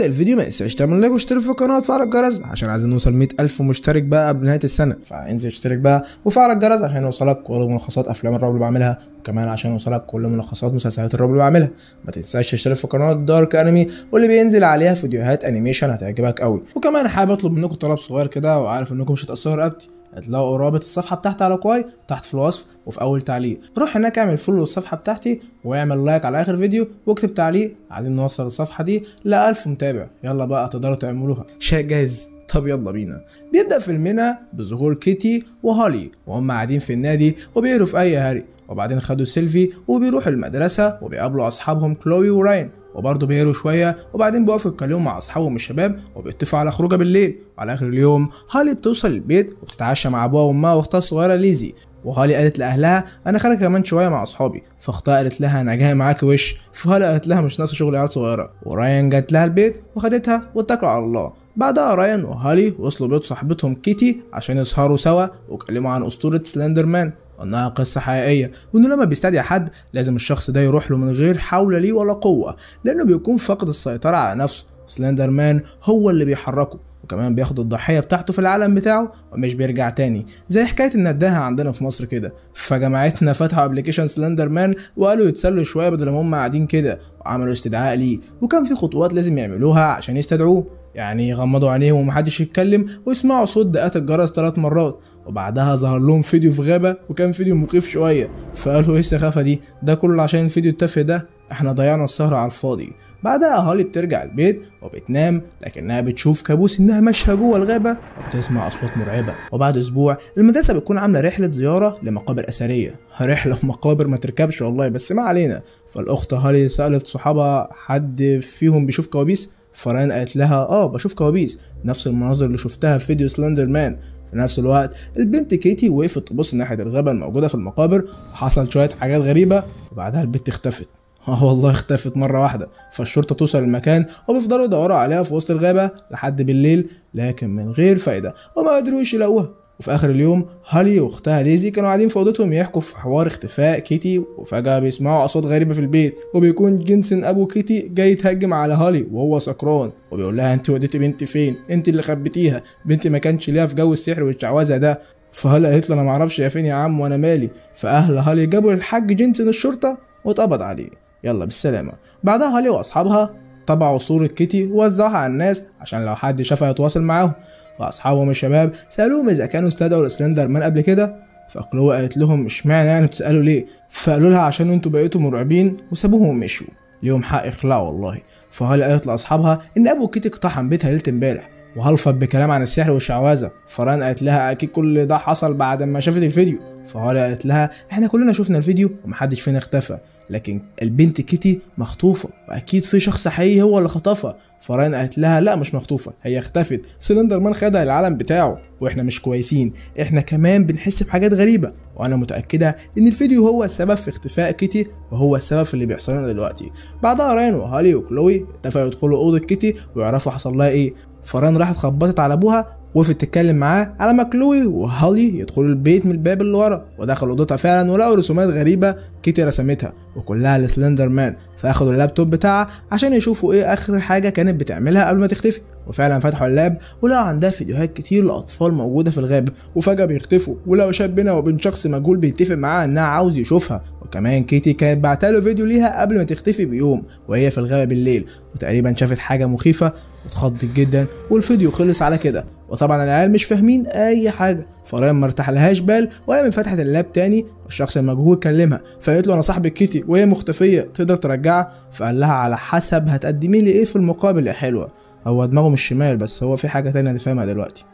نبدا الفيديو ما تنساش تعمل لايك واشترك في القناه وتفعل الجرس عشان عايزين نوصل 100000 مشترك بقى قبل نهايه السنه فانزل اشترك بقى وفعل الجرس عشان يوصلك كل ملخصات افلام الرعب اللي بعملها وكمان عشان يوصلك كل ملخصات مسلسلات الرعب اللي بعملها ما تنساش تشترك في قناه دارك انمي واللي بينزل عليها فيديوهات انيميشن هتعجبك قوي وكمان حابب اطلب منكم طلب صغير كده وعارف انكم مش هتاثروا رقبتي هتلاقوا رابط الصفحه بتاعتي على كواي تحت في الوصف وفي اول تعليق روح هناك اعمل فولو للصفحه بتاعتي واعمل لايك على اخر فيديو واكتب تعليق عايزين نوصل الصفحه دي ل 1000 متابع يلا بقى تقدروا تعملوها شيء جاهز طب يلا بينا بيبدا فيلمنا بظهور كيتي وهولي وهم قاعدين في النادي وبيقروا في اي هري وبعدين خدوا سيلفي وبيروحوا المدرسة وبيقابلوا أصحابهم كلوي وراين وبرضه بيقروا شويه وبعدين بيقفوا يتكلموا مع اصحابهم الشباب وبيتفقوا على خروجه بالليل وعلى اخر اليوم هالي بتوصل البيت وبتتعشى مع ابوها وامها واختها الصغيره ليزي وهالي قالت لاهلها انا خارج كمان شويه مع اصحابي فاختها قالت لها انا جاي معاكي وش فهالي قالت لها مش ناقصه شغل عيال صغيره ورايان جت لها البيت وخدتها واتكلوا على الله بعدها رايان وهالي وصلوا بيت صاحبتهم كيتي عشان يسهروا سوا وكلموا عن اسطوره سلندر مان وانها قصة حقيقية وانه لما بيستدعي حد لازم الشخص ده يروح له من غير حول ليه ولا قوة لانه بيكون فاقد السيطرة على نفسه سلندر مان هو اللي بيحركه وكمان بياخد الضحية بتاعته في العالم بتاعه ومش بيرجع تاني زي حكاية النداهة عندنا في مصر كده فجماعتنا فتحوا ابلكيشن سلندر مان وقالوا يتسلوا شوية بدل ما هم قاعدين كده وعملوا استدعاء ليه وكان في خطوات لازم يعملوها عشان يستدعوه يعني يغمضوا عينيهم ومحدش يتكلم ويسمعوا صوت دقات الجرس ثلاث مرات وبعدها ظهر لهم فيديو في غابة وكان فيديو مخيف شوية فقالوا ايه السخافة دي ده كله عشان الفيديو التافه ده احنا ضيعنا السهرة على الفاضي بعدها هالي بترجع البيت وبتنام لكنها بتشوف كابوس انها ماشيه جوه الغابه وبتسمع اصوات مرعبه وبعد اسبوع المدرسه بتكون عامله رحله زياره لمقابر اثريه رحله مقابر ما تركبش والله بس ما علينا فالاخت هالي سالت صحابها حد فيهم بيشوف كوابيس فران قالت لها اه بشوف كوابيس نفس المناظر اللي شفتها في فيديو سلندر مان في نفس الوقت البنت كيتي وقفت تبص ناحية الغابة الموجودة في المقابر وحصل شوية حاجات غريبة وبعدها البنت اختفت اه والله اختفت مرة واحدة فالشرطة توصل المكان وبيفضلوا يدوروا عليها في وسط الغابة لحد بالليل لكن من غير فايدة وما قدروش يلاقوها وفي اخر اليوم هالي واختها ليزي كانوا قاعدين في اوضتهم يحكوا في حوار اختفاء كيتي وفجاه بيسمعوا اصوات غريبه في البيت وبيكون جنسن ابو كيتي جاي يتهجم على هالي وهو سكران وبيقول لها انت وديتي بنتي فين انت اللي خبيتيها بنتي ما كانش ليها في جو السحر والشعوذه ده فهالي قالت له انا معرفش يا فين يا عم وانا مالي فاهل هالي جابوا الحاج جنسن الشرطه واتقبض عليه يلا بالسلامه بعدها هالي واصحابها طبعوا صورة كيتي ووزعوها على الناس عشان لو حد شافها يتواصل معاهم فأصحابهم الشباب سألوهم إذا كانوا استدعوا السلندر مان قبل كده فكلو قالت لهم اشمعنى يعني بتسألوا ليه فقالوا لها عشان انتوا بقيتوا مرعبين وسابوهم ومشوا ليهم حق اخلاع والله فهل قالت لأصحابها إن أبو كيتي اقتحم بيتها ليلة امبارح وهلفت بكلام عن السحر والشعوذة فران قالت لها أكيد كل ده حصل بعد ما شافت الفيديو فهالا قالت لها احنا كلنا شفنا الفيديو ومحدش فينا اختفى لكن البنت كيتي مخطوفة وأكيد في شخص حقيقي هو اللي خطفها فران قالت لها لا مش مخطوفة هي اختفت سلندر مان خدها العالم بتاعه واحنا مش كويسين احنا كمان بنحس بحاجات غريبة وانا متأكدة ان الفيديو هو السبب في اختفاء كيتي وهو السبب في اللي بيحصل لنا دلوقتي بعدها ران وهالي وكلوي اتفقوا يدخلوا أوضة كيتي ويعرفوا حصل لها ايه فران راحت خبطت على ابوها وقفت تتكلم معاه على ما كلوي وهالي يدخلوا البيت من الباب اللي ورا ودخلوا اوضتها فعلا ولقوا رسومات غريبه كيتي رسمتها وكلها لسلندر مان فاخدوا اللابتوب بتاعها عشان يشوفوا ايه اخر حاجه كانت بتعملها قبل ما تختفي وفعلا فتحوا اللاب ولقوا عندها فيديوهات كتير لاطفال موجوده في الغابه وفجاه بيختفوا ولقوا شاب بينها وبين شخص مجهول بيتفق معاها انها عاوز يشوفها وكمان كيتي كانت له فيديو ليها قبل ما تختفي بيوم وهي في الغابة بالليل وتقريبا شافت حاجة مخيفة واتخضت جدا والفيديو خلص على كده وطبعا العيال مش فاهمين اي حاجه فريم ما ارتاحلهاش بال وقامت فتحت اللاب تاني والشخص المجهول كلمها فقالت له انا صاحب كيتي وهي مختفيه تقدر ترجعها فقال لها على حسب هتقدمي لي ايه في المقابل يا حلوه هو دماغه مش شمال بس هو في حاجه تانية انا فاهمها دلوقتي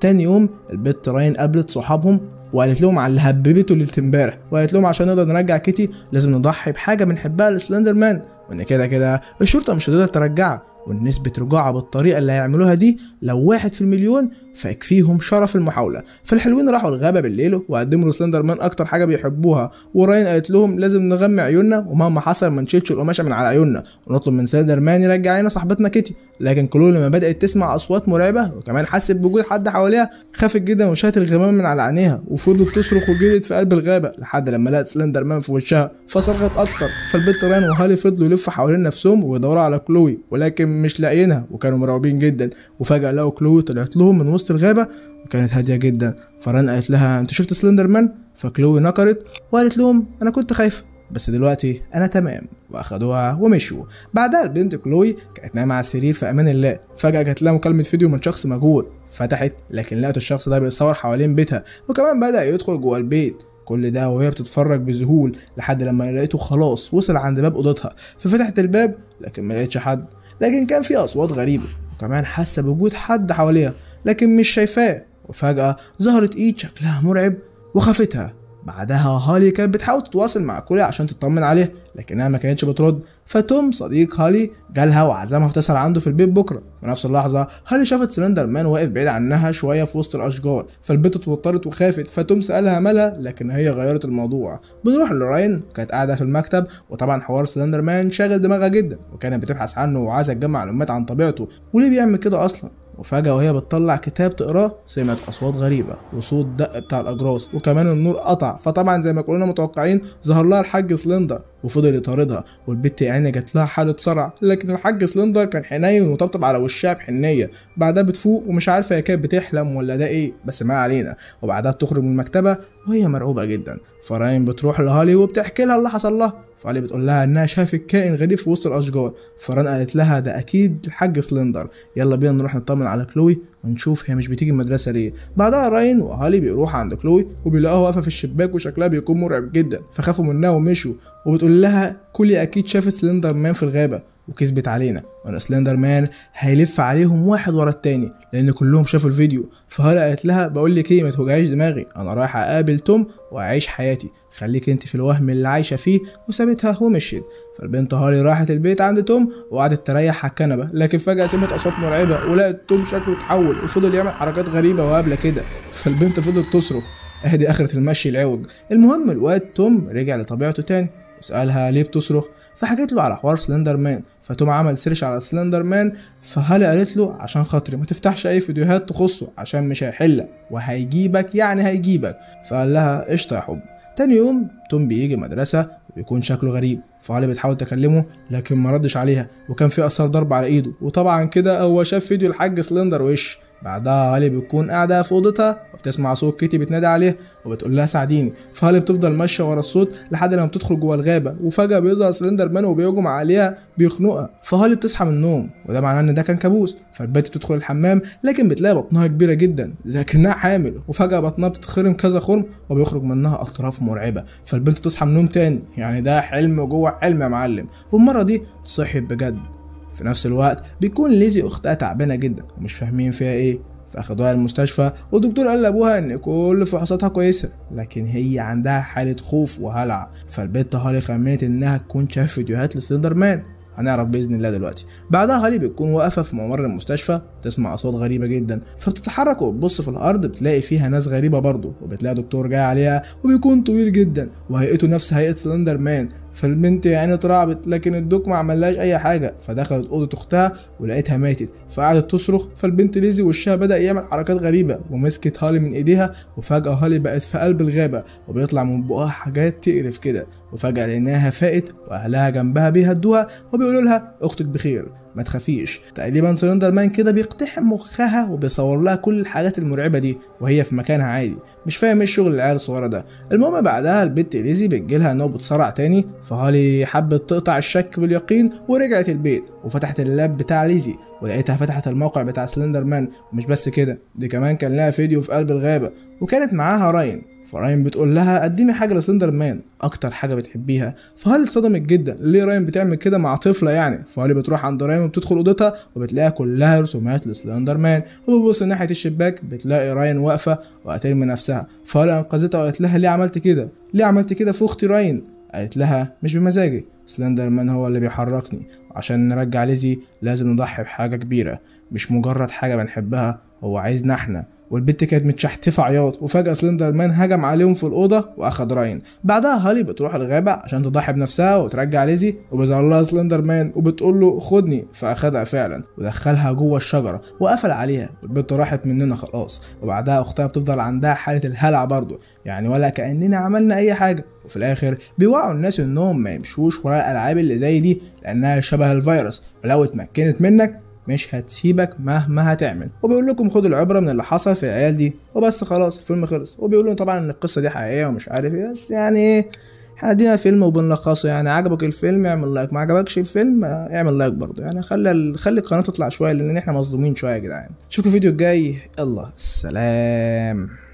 تاني يوم البت راين قابلت صحابهم وقالت لهم على اللي هببته ليله امبارح وقالت لهم عشان نقدر نرجع كيتي لازم نضحي بحاجه بنحبها لسلندر مان وان كده كده الشرطه مش هتقدر ترجعها والنسبة رجوعها بالطريقة اللي هيعملوها دي لو واحد في المليون فيكفيهم شرف المحاولة فالحلوين راحوا الغابة بالليل وقدموا لسلندر مان أكتر حاجة بيحبوها وراين قالت لهم لازم نغمي عيوننا ومهما حصل ما نشيلش القماشة من على عيوننا ونطلب من سلندر مان يرجع لنا صاحبتنا كيتي لكن كلو لما بدأت تسمع أصوات مرعبة وكمان حست بوجود حد حواليها خافت جدا وشالت الغمام من على عينيها وفضلت تصرخ وجريت في قلب الغابة لحد لما لقت سلندر مان في وشها فصرخت أكتر فالبنت راين وهالي فضلوا يلفوا حوالين نفسهم ويدوروا على كلوي ولكن مش لاقيينها وكانوا مرعوبين جدا وفجأة لقوا كلو طلعت لهم من وسط الغابة وكانت هادية جدا فران قالت لها انت شفت سلندر مان فكلو نكرت وقالت لهم انا كنت خايفة بس دلوقتي انا تمام واخدوها ومشوا بعدها البنت كلوي كانت نايمه على السرير في امان الله فجاه جات لها مكالمه فيديو من شخص مجهول فتحت لكن لقت الشخص ده بيتصور حوالين بيتها وكمان بدا يدخل جوه البيت كل ده وهي بتتفرج بذهول لحد لما لقيته خلاص وصل عند باب اوضتها ففتحت الباب لكن ما لقيتش حد لكن كان في أصوات غريبة وكمان حاسة بوجود حد حواليها لكن مش شايفاه وفجأة ظهرت إيد شكلها مرعب وخافتها بعدها هالي كانت بتحاول تتواصل مع كوري عشان تطمن عليه لكنها ما كانتش بترد فتوم صديق هالي جالها وعزمها تسهر عنده في البيت بكره في نفس اللحظه هالي شافت سلندر مان واقف بعيد عنها شويه في وسط الاشجار فالبنت اتوترت وخافت فتوم سالها مالها لكن هي غيرت الموضوع بنروح لراين كانت قاعده في المكتب وطبعا حوار سلندر مان شاغل دماغها جدا وكانت بتبحث عنه وعايزه تجمع معلومات عن طبيعته وليه بيعمل كده اصلا وفجأة وهي بتطلع كتاب تقراه سمعت أصوات غريبة وصوت دق بتاع الأجراس وكمان النور قطع فطبعا زي ما كلنا متوقعين ظهر لها الحاج سلندر وفضل يطاردها والبت يا عيني جات لها حالة صرع لكن الحاج سلندر كان حنين وطبطب على وشها بحنية بعدها بتفوق ومش عارفة هي كانت بتحلم ولا ده إيه بس ما علينا وبعدها بتخرج من المكتبة وهي مرعوبة جدا فراين بتروح لهالي وبتحكي لها اللي حصل لها فالي بتقول لها انها شافت كائن غريب في وسط الاشجار فراين قالت لها ده اكيد الحاج سلندر يلا بينا نروح نطمن على كلوي ونشوف هي مش بتيجي المدرسه ليه بعدها راين وهالي بيروحوا عند كلوي وبيلاقوها واقفه في الشباك وشكلها بيكون مرعب جدا فخافوا منها ومشوا وبتقول لها كولي اكيد شافت سلندر مان في الغابه وكسبت علينا وانا سلندر مان هيلف عليهم واحد ورا التاني لان كلهم شافوا الفيديو فهلا قالت لها بقول لك ايه ما توجعيش دماغي انا رايح اقابل توم واعيش حياتي خليك انت في الوهم اللي عايشه فيه وسابتها ومشيت فالبنت هاري راحت البيت عند توم وقعدت تريح على الكنبه لكن فجاه سمعت اصوات مرعبه ولقت توم شكله اتحول وفضل يعمل حركات غريبه وقابله كده فالبنت فضلت تصرخ ادي اخره المشي العوج المهم الواد توم رجع لطبيعته تاني سألها ليه بتصرخ فحكيت له على حوار سلندر مان فتوم عمل سيرش على سلندر مان فهلا قالت له عشان خاطري ما تفتحش اي فيديوهات تخصه عشان مش هيحلك وهيجيبك يعني هيجيبك فقال لها قشطه يا حب تاني يوم توم بيجي مدرسة ويكون شكله غريب فهالي بتحاول تكلمه لكن ما ردش عليها وكان في اثار ضرب على ايده وطبعا كده هو شاف فيديو الحاج سلندر وش بعدها هالي بتكون قاعدة في أوضتها وبتسمع صوت كيتي بتنادي عليها وبتقول لها ساعديني فهالي بتفضل ماشية ورا الصوت لحد لما بتدخل جوه الغابة وفجأة بيظهر سلندر مان وبيهجم عليها بيخنقها فهالي بتصحى من النوم وده معناه إن ده كان كابوس فالبنت بتدخل الحمام لكن بتلاقي بطنها كبيرة جدا زي كأنها حامل وفجأة بطنها بتتخرم كذا خرم وبيخرج منها أطراف مرعبة فالبنت تصحى من النوم تاني يعني ده حلم جوه حلم يا معلم والمرة دي صحيت بجد في نفس الوقت بيكون ليزي اختها تعبانه جدا ومش فاهمين فيها ايه فاخدوها المستشفى والدكتور قال لابوها ان كل فحوصاتها كويسه لكن هي عندها حاله خوف وهلع فالبت هالي خمنت انها تكون شافت فيديوهات لسلندر مان هنعرف باذن الله دلوقتي بعدها هالي بتكون واقفه في ممر المستشفى تسمع اصوات غريبه جدا فبتتحرك وبتبص في الارض بتلاقي فيها ناس غريبه برضه وبتلاقي دكتور جاي عليها وبيكون طويل جدا وهيئته نفس هيئه سلندر مان فالبنت يعني اترعبت لكن الدوك ما عملهاش اي حاجه فدخلت اوضه اختها ولقيتها ماتت فقعدت تصرخ فالبنت ليزي وشها بدا يعمل حركات غريبه ومسكت هالي من ايديها وفجاه هالي بقت في قلب الغابه وبيطلع من بقها حاجات تقرف كده وفجاه لقيناها فاقت واهلها جنبها بيهدوها وبيقولوا لها اختك بخير ما تخافيش تقريبا سلندر مان كده بيقتحم مخها وبيصور لها كل الحاجات المرعبه دي وهي في مكانها عادي مش فاهم ايه شغل العيال الصغيره ده المهم بعدها البت ليزي بتجيلها انه بتصرع تاني فهالي حبت تقطع الشك باليقين ورجعت البيت وفتحت اللاب بتاع ليزي ولقيتها فتحت الموقع بتاع سلندر مان ومش بس كده دي كمان كان لها فيديو في قلب الغابه وكانت معاها راين فراين بتقول لها قدمي حاجه لسندر مان اكتر حاجه بتحبيها فهل اتصدمت جدا ليه راين بتعمل كده مع طفله يعني فهل بتروح عند راين وبتدخل اوضتها وبتلاقيها كلها رسومات لسلندر مان وبتبص ناحيه الشباك بتلاقي راين واقفه وقتلم نفسها فهل انقذتها وقالت لها ليه عملت كده ليه عملت كده في اختي راين قالت لها مش بمزاجي سلندر مان هو اللي بيحركني عشان نرجع ليزي لازم نضحي بحاجه كبيره مش مجرد حاجة بنحبها هو عايزنا احنا والبت كانت متشحتفة عياط وفجأة سلندر مان هجم عليهم في الأوضة وأخد راين بعدها هالي بتروح الغابة عشان تضحي بنفسها وترجع ليزي وبيظهر لها سلندر مان وبتقول له خدني فأخدها فعلا ودخلها جوه الشجرة وقفل عليها والبت راحت مننا خلاص وبعدها أختها بتفضل عندها حالة الهلع برضه يعني ولا كأننا عملنا أي حاجة وفي الاخر بيوعوا الناس انهم ما يمشوش ورا الالعاب اللي زي دي لانها شبه الفيروس ولو اتمكنت منك مش هتسيبك مهما هتعمل وبيقول لكم خدوا العبره من اللي حصل في العيال دي وبس خلاص الفيلم خلص وبيقولوا طبعا ان القصه دي حقيقيه ومش عارف ايه بس يعني ايه احنا ادينا فيلم وبنلخصه يعني عجبك الفيلم اعمل لايك ما عجبكش الفيلم اعمل لايك برضه يعني خلي خلي القناه تطلع شويه لان احنا مظلومين شويه يا جدعان اشوفكم الفيديو الجاي يلا سلام